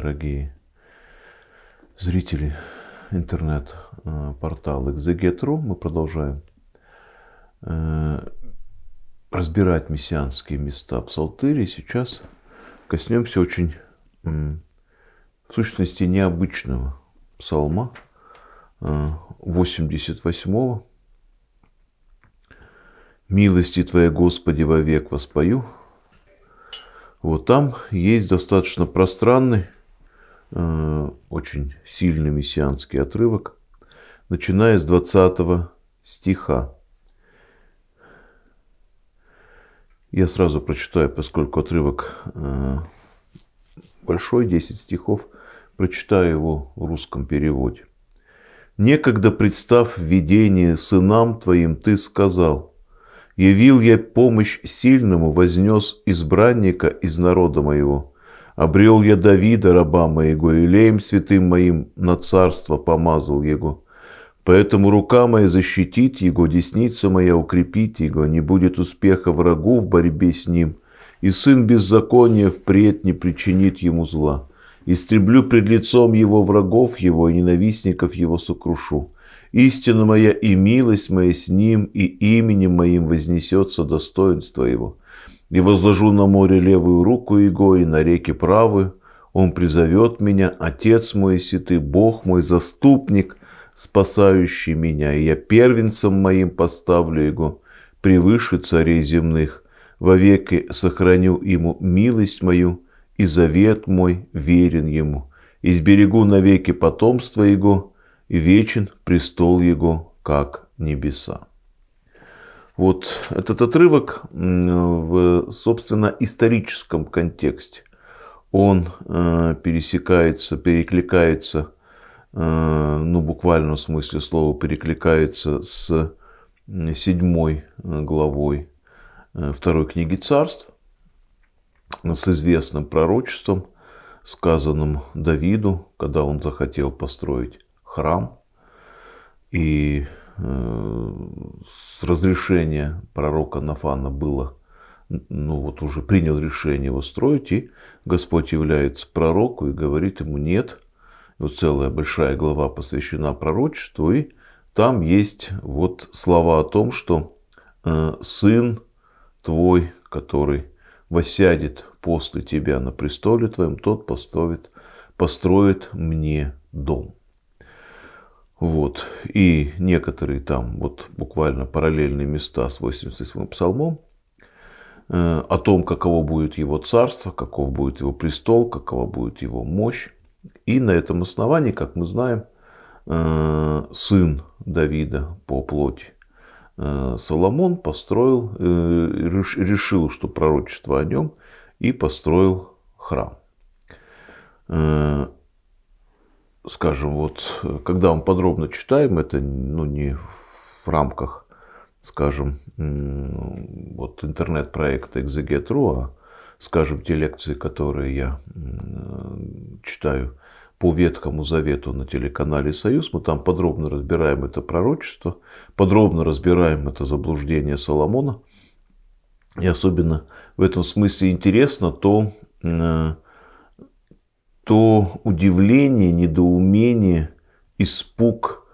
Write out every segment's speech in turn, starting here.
дорогие зрители интернет-портал Exeget.ru. Мы продолжаем э, разбирать мессианские места Псалтыри. Сейчас коснемся очень, в сущности, необычного псалма 88-го. Э, «Милости Твоя, Господи, вовек воспою». Вот там есть достаточно пространный Э, очень сильный мессианский отрывок, начиная с 20 стиха. Я сразу прочитаю, поскольку отрывок э, большой, 10 стихов, прочитаю его в русском переводе. «Некогда представ видение сынам твоим, ты сказал, явил я помощь сильному, вознес избранника из народа моего». Обрел я Давида, раба моего, и леем святым моим на царство помазал его. Поэтому рука моя защитит его, десница моя укрепит его, не будет успеха врагу в борьбе с ним, и сын беззакония впредь не причинит ему зла. Истреблю пред лицом его врагов его и ненавистников его сокрушу. Истина моя и милость моя с ним, и именем моим вознесется достоинство его и возложу на море левую руку Его, и на реки правую. Он призовет меня, Отец мой, если ты, Бог мой, заступник, спасающий меня, и я первенцем моим поставлю Его превыше царей земных. Вовеки сохраню Ему милость мою, и завет мой верен Ему. И сберегу навеки потомство Его, и вечен престол Его, как небеса. Вот этот отрывок в, собственно, историческом контексте, он э, пересекается, перекликается, э, ну, буквально в смысле слова перекликается с седьмой э, главой второй книги царств, с известным пророчеством, сказанным Давиду, когда он захотел построить храм. И с разрешения пророка Нафана было, ну вот уже принял решение его строить, и Господь является пророку и говорит ему «нет». вот целая большая глава посвящена пророчеству, и там есть вот слова о том, что э, «сын твой, который восядет после тебя на престоле твоем, тот построит, построит мне дом». Вот. И некоторые там вот буквально параллельные места с 88-м псалмом э, о том, каково будет его царство, каков будет его престол, какова будет его мощь. И на этом основании, как мы знаем, э, сын Давида по плоти э, Соломон построил, решил, что пророчество о нем, и построил храм скажем, вот, когда мы подробно читаем, это ну, не в рамках, скажем, вот интернет-проекта Exeget.ru, а, скажем, те лекции, которые я читаю по Ветхому Завету на телеканале «Союз». Мы там подробно разбираем это пророчество, подробно разбираем это заблуждение Соломона. И особенно в этом смысле интересно то, э, то удивление, недоумение, испуг,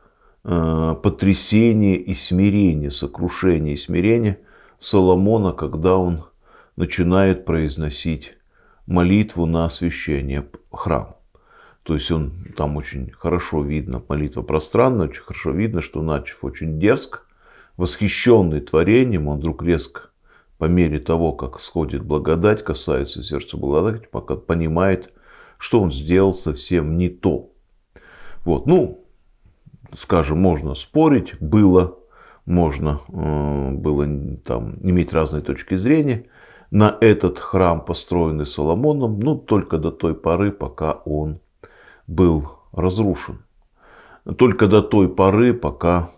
э, потрясение и смирение, сокрушение и смирение Соломона, когда он начинает произносить молитву на освящение храма. То есть он там очень хорошо видно, молитва пространная, очень хорошо видно, что Начев очень дерзко восхищенный творением, он вдруг резко по мере того, как сходит благодать, касается сердца благодати, пока понимает, что он сделал совсем не то. Вот, ну, скажем, можно спорить, было, можно э, было там иметь разные точки зрения на этот храм, построенный Соломоном, ну, только до той поры, пока он был разрушен. Только до той поры, пока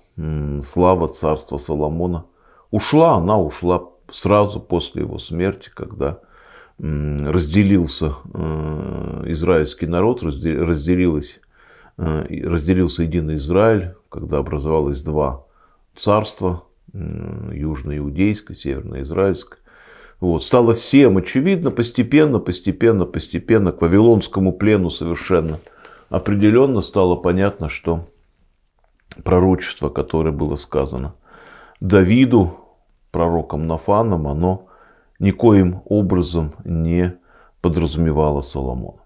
слава царства Соломона ушла, она ушла сразу после его смерти, когда разделился э, израильский народ, разделилась, э, разделился единый Израиль, когда образовалось два царства, южно-иудейское, северно-израильское. Вот. Стало всем очевидно постепенно, постепенно, постепенно, к вавилонскому плену совершенно определенно стало понятно, что пророчество, которое было сказано Давиду, пророком Нафаном, оно никоим образом не подразумевала Соломон.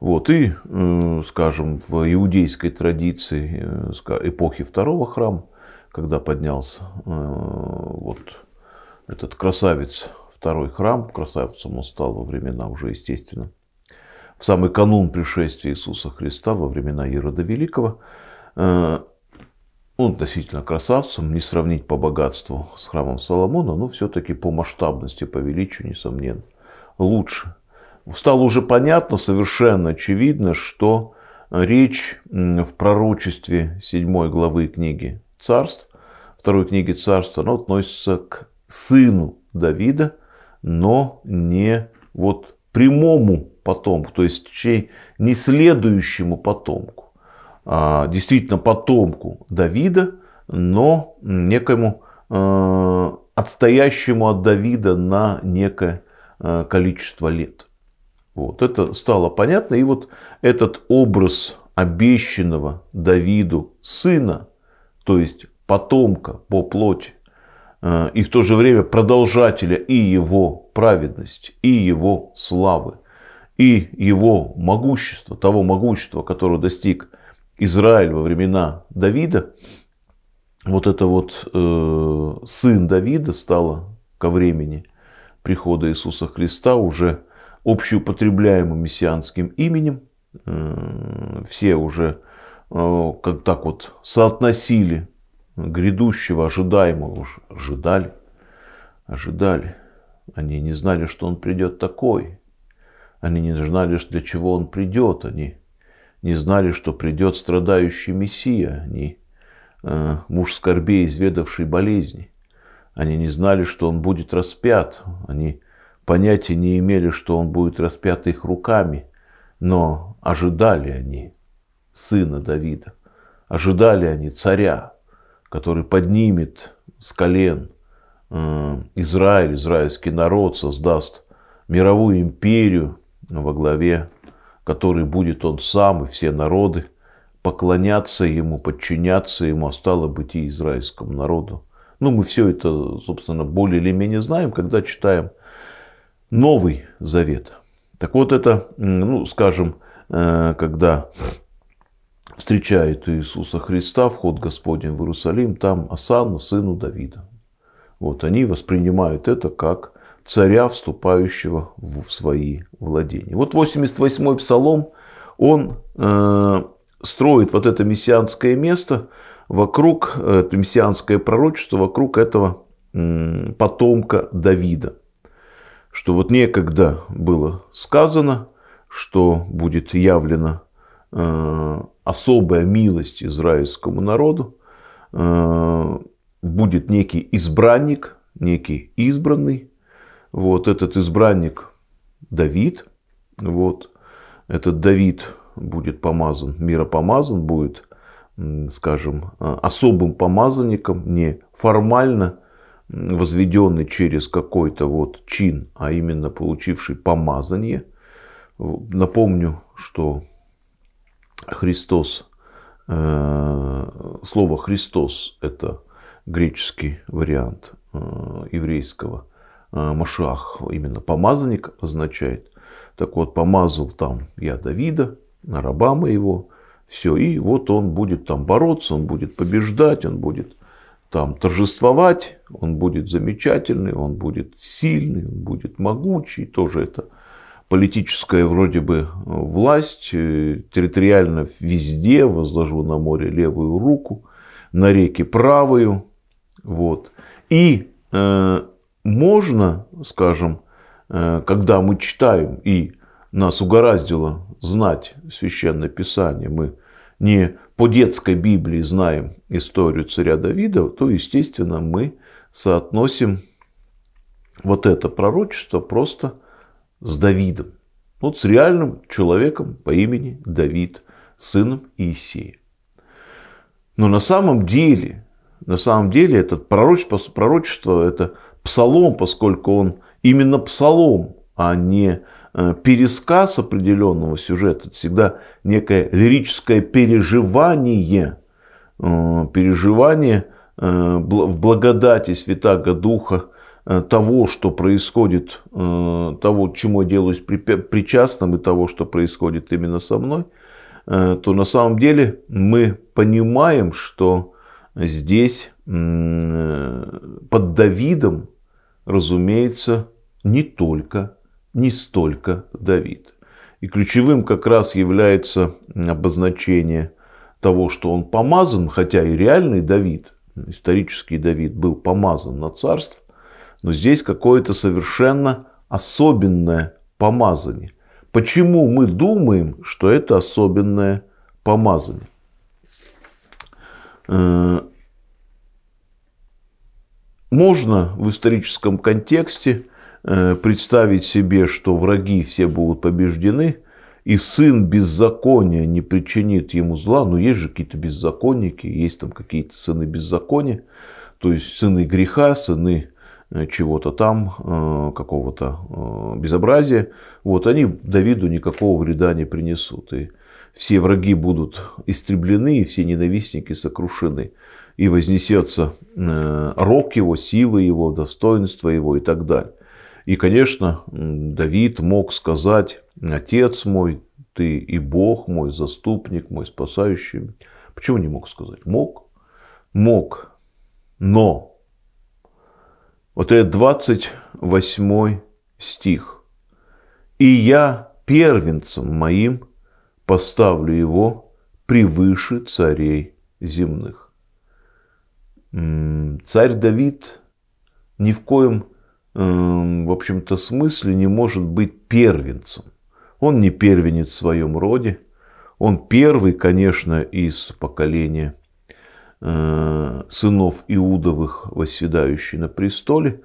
Вот, и, э, скажем, в иудейской традиции э, эпохи второго храма, когда поднялся э, вот этот красавец, второй храм, красавцем он стал во времена уже, естественно, в самый канун пришествия Иисуса Христа, во времена Ирода Великого, он относительно красавцем, не сравнить по богатству с храмом Соломона, но все-таки по масштабности, по величию, несомненно, лучше. Стало уже понятно, совершенно очевидно, что речь в пророчестве 7 главы книги царств, второй книги Царств, она относится к сыну Давида, но не вот прямому потомку, то есть чей не следующему потомку. А, действительно потомку Давида, но некому а, отстоящему от Давида на некое а, количество лет. Вот это стало понятно. И вот этот образ обещанного Давиду сына, то есть потомка по плоти, и в то же время продолжателя и его праведности, и его славы, и его могущества, того могущества, которое достиг Израиль во времена Давида, вот это вот э, сын Давида стало ко времени прихода Иисуса Христа уже общеупотребляемым мессианским именем. Э, все уже э, как так вот соотносили грядущего, ожидаемого уже. Ожидали, ожидали. Они не знали, что он придет такой. Они не знали, для чего он придет. Они не знали, что придет страдающий Мессия, они а э, муж скорбей, изведавший болезни. Они не знали, что он будет распят. Они понятия не имели, что он будет распят их руками. Но ожидали они сына Давида. Ожидали они царя, который поднимет с колен э, Израиль, израильский народ, создаст мировую империю во главе который будет он сам и все народы, поклоняться ему, подчиняться ему, а стало быть и израильскому народу. Ну, мы все это, собственно, более или менее знаем, когда читаем Новый Завет. Так вот это, ну, скажем, э, когда встречает Иисуса Христа, вход Господень в Иерусалим, там Асана, сыну Давида. Вот они воспринимают это как царя, вступающего в свои владения. Вот 88-й псалом, он э, строит вот это мессианское место вокруг, э, это мессианское пророчество вокруг этого потомка Давида. Что вот некогда было сказано, что будет явлена э, особая милость израильскому народу, будет некий избранник, некий избранный, вот этот избранник Давид, вот этот Давид будет помазан, мира помазан будет, скажем, а, особым помазанником, не формально возведенный через какой-то вот чин, а именно получивший помазание. Напомню, что Христос, э, слово Христос это греческий вариант э, еврейского Э, Машах именно помазанник означает. Так вот, помазал там я Давида, на раба моего, все, и вот он будет там бороться, он будет побеждать, он будет там торжествовать, он будет замечательный, он будет сильный, он будет могучий, тоже это политическая вроде бы э, власть, э, территориально везде, возложу на море левую руку, на реке правую, вот. И можно, скажем, э, когда мы читаем и нас угораздило знать Священное Писание, мы не по детской Библии знаем историю царя Давида, то, естественно, мы соотносим вот это пророчество просто с Давидом. Вот с реальным человеком по имени Давид, сыном Иисея. Но на самом деле, на самом деле это пророчество, пророчество это псалом, поскольку он именно псалом, а не э, пересказ определенного сюжета. Это всегда некое лирическое переживание, э, переживание э, в благодати Святаго Духа того, что происходит, того, чему я делаюсь причастным и того, что происходит именно со мной, то на самом деле мы понимаем, что здесь под Давидом разумеется, не только, не столько Давид. И ключевым как раз является обозначение того, что он помазан, хотя и реальный Давид, исторический Давид был помазан на царство, но здесь какое-то совершенно особенное помазание. Почему мы думаем, что это особенное помазание? Э, можно в историческом контексте э, представить себе, что враги все будут побеждены, и сын беззакония не причинит ему зла, но есть же какие-то беззаконники, есть там какие-то сыны беззакония, то есть сыны греха, сыны э, чего-то там, э, какого-то безобразия, вот они Давиду никакого вреда не принесут. И все враги будут истреблены, и все ненавистники сокрушены и вознесется э, рок его, силы его, достоинство его и так далее. И, конечно, Давид мог сказать, «Отец мой, ты и Бог мой, заступник мой, спасающий». Почему не мог сказать? Мог. Мог. Но. Вот это 28 стих. «И я первенцем моим поставлю его превыше царей земных» царь Давид ни в коем, эм, в общем-то, смысле не может быть первенцем. Он не первенец в своем роде. Он первый, конечно, из поколения э, сынов Иудовых, восседающий на престоле.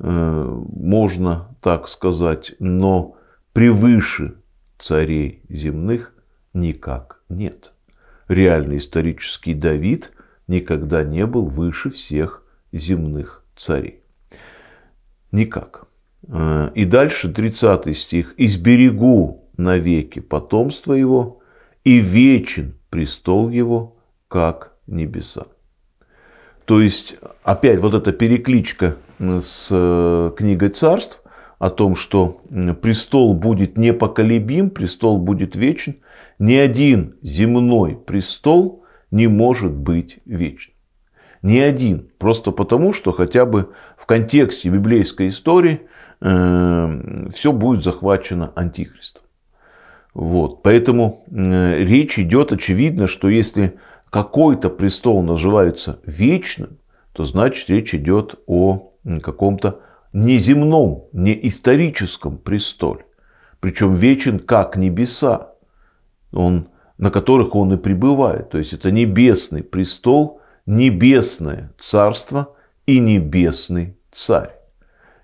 Э, можно так сказать, но превыше царей земных никак нет. Реальный исторический Давид – никогда не был выше всех земных царей. Никак. Э, и дальше 30 стих. «Изберегу навеки потомство его, и вечен престол его, как небеса». То есть, опять вот эта перекличка э, с э, книгой царств о том, что престол будет непоколебим, престол будет вечен. Ни один земной престол не может быть вечным. Ни один. Просто потому, что хотя бы в контексте библейской истории э, все будет захвачено антихристом. Вот. Поэтому э, речь идет очевидно, что если какой-то престол называется вечным, то значит речь идет о каком-то неземном, неисторическом престоле. Причем вечен как небеса. Он на которых он и пребывает. То есть это небесный престол, небесное царство и небесный царь.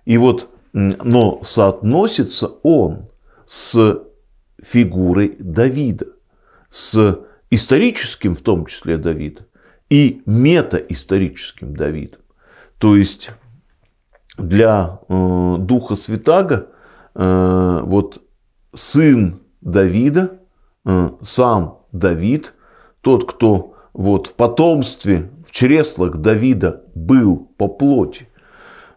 И вот, но соотносится он с фигурой Давида, с историческим в том числе Давида и метаисторическим Давидом. То есть для э, Духа Святаго э, вот сын Давида Э, сам Давид, тот, кто вот в потомстве, в чреслах Давида был по плоти.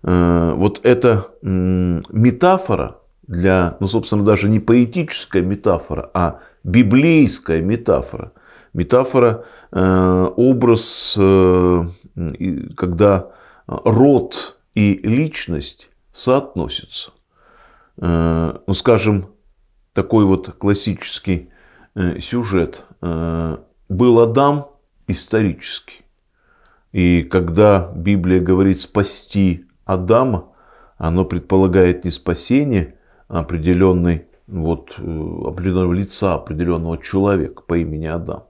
Э, вот это метафора для, ну, собственно, даже не поэтическая метафора, а библейская метафора. Метафора, э, образ, когда род и личность соотносятся. Ну, скажем, такой вот классический Э, сюжет. Э, был Адам исторический. И когда Библия говорит спасти Адама, оно предполагает не спасение определенной, вот, э, определенного лица, определенного человека по имени Адам,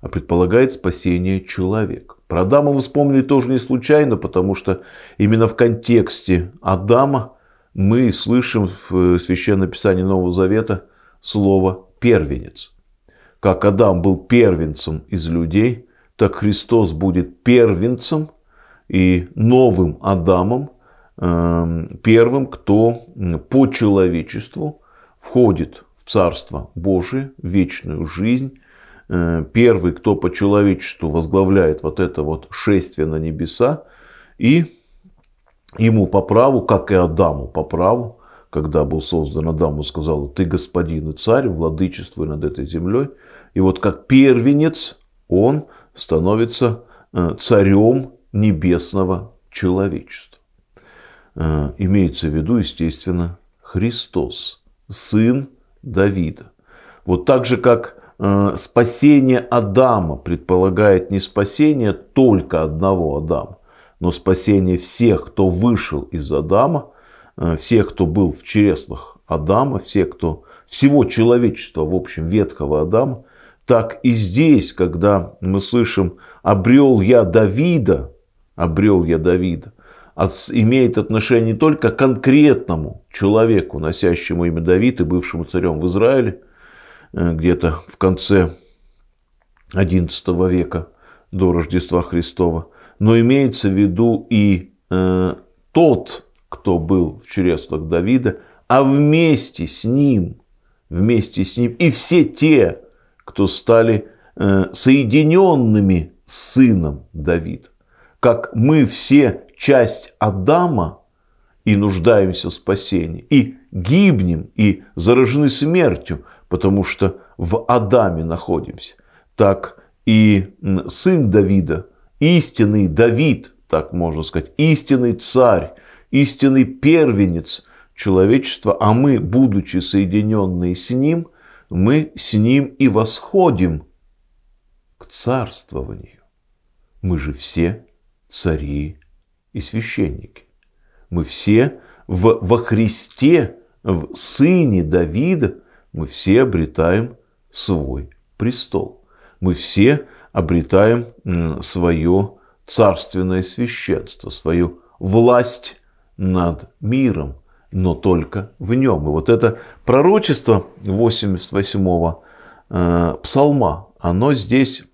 а предполагает спасение человека. Про Адама вы вспомнили тоже не случайно, потому что именно в контексте Адама мы слышим в Священном Писании Нового Завета слово «первенец». Как Адам был первенцем из людей, так Христос будет первенцем и новым Адамом, эм, первым, кто по человечеству входит в Царство Божие, в вечную жизнь. Э, первый, кто по человечеству возглавляет вот это вот шествие на небеса. И ему по праву, как и Адаму по праву, когда был создан Адаму, сказал, ты господин и царь, владычествуй над этой землей – и вот как первенец он становится э, царем небесного человечества. Э, имеется в виду, естественно, Христос, сын Давида. Вот так же, как э, спасение Адама предполагает не спасение только одного Адама, но спасение всех, кто вышел из Адама, всех, кто был в чреслах Адама, всех, кто всего человечества, в общем, ветхого Адама, так и здесь, когда мы слышим «обрел я Давида», «обрел я Давида», а имеет отношение не только к конкретному человеку, носящему имя Давид и бывшему царем в Израиле, э, где-то в конце XI века до Рождества Христова, но имеется в виду и э, тот, кто был в чреслах Давида, а вместе с ним, вместе с ним и все те, кто стали э, соединенными с сыном Давид. Как мы все часть Адама и нуждаемся в спасении, и гибнем, и заражены смертью, потому что в Адаме находимся. Так и сын Давида, истинный Давид, так можно сказать, истинный царь, истинный первенец человечества, а мы, будучи соединенные с ним – мы с ним и восходим к царствованию. Мы же все цари и священники. Мы все в, во Христе, в Сыне Давида, мы все обретаем свой престол. Мы все обретаем свое царственное священство, свою власть над миром, но только в нем. И вот это пророчество 88-го э, псалма, оно здесь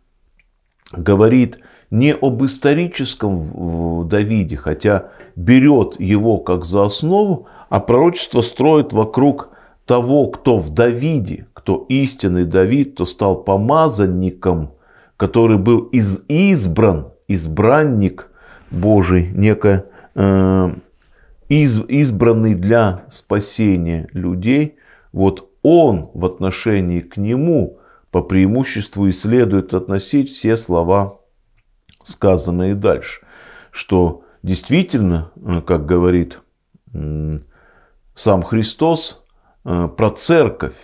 говорит не об историческом Давиде, хотя берет его как за основу, а пророчество строит вокруг того, кто в Давиде, кто истинный Давид, кто стал помазанником, который был из избран, избранник Божий, некая э, из, избранный для спасения людей, вот он в отношении к нему по преимуществу и следует относить все слова, сказанные дальше. Что действительно, э, как говорит сам Христос, э, про церковь,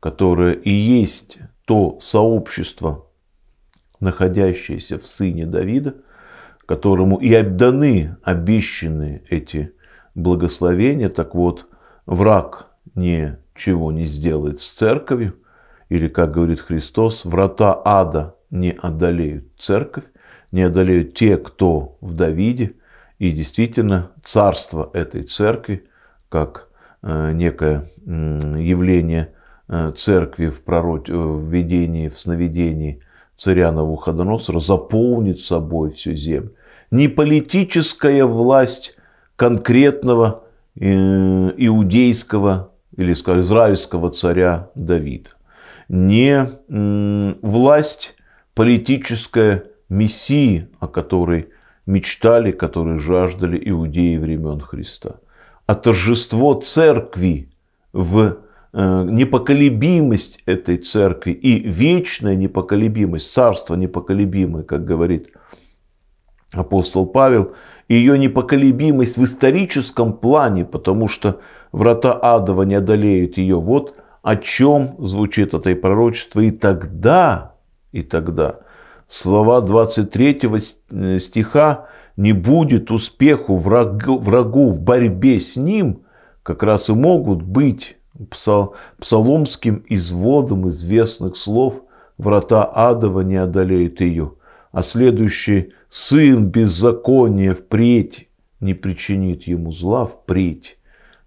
которая и есть то сообщество, находящееся в сыне Давида, которому и отданы обещанные эти благословение. Так вот, враг ничего не сделает с церковью, или, как говорит Христос, врата ада не одолеют церковь, не одолеют те, кто в Давиде, и действительно царство этой церкви, как э, некое явление э, церкви в, пророке, э, в видении, в сновидении царя Навуходоносора, заполнит собой всю землю. Не политическая власть конкретного э, иудейского или, скажем, израильского царя Давида. Не власть политическая Мессии, о которой мечтали, которые жаждали иудеи времен Христа, а торжество церкви в э, непоколебимость этой церкви и вечная непоколебимость, царство непоколебимое, как говорит апостол Павел, ее непоколебимость в историческом плане, потому что врата адова не одолеют ее. Вот о чем звучит это и пророчество. И тогда, и тогда, слова 23 э, стиха «не будет успеху врагу, врагу в борьбе с ним» как раз и могут быть псал, псаломским изводом известных слов «врата адова не одолеют ее» а следующий «Сын беззакония впредь не причинит ему зла впредь».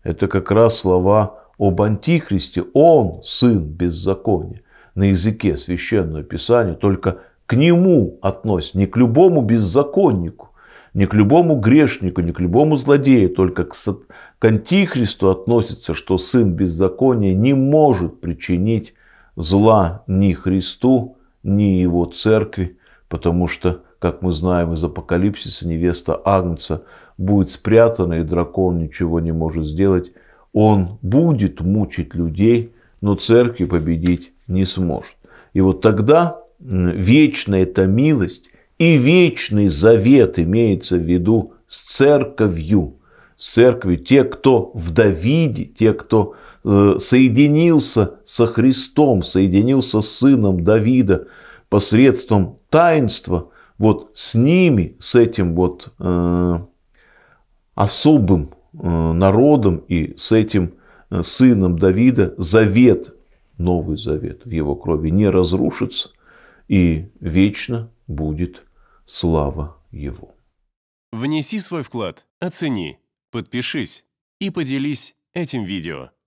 Это как раз слова об Антихристе. Он – сын беззакония. На языке Священного Писания только к нему относится, не к любому беззаконнику, не к любому грешнику, не к любому злодею, только к, к Антихристу относится, что сын беззакония не может причинить зла ни Христу, ни его церкви, Потому что, как мы знаем из Апокалипсиса, невеста Агнца будет спрятана, и дракон ничего не может сделать. Он будет мучить людей, но церкви победить не сможет. И вот тогда вечная эта милость и вечный завет имеется в виду с церковью. С Церковью те, кто в Давиде, те, кто э, соединился со Христом, соединился с сыном Давида, посредством таинства, вот с ними, с этим вот э, особым э, народом и с этим э, сыном Давида завет, новый завет в его крови не разрушится и вечно будет слава его. Внеси свой вклад, оцени, подпишись и поделись этим видео.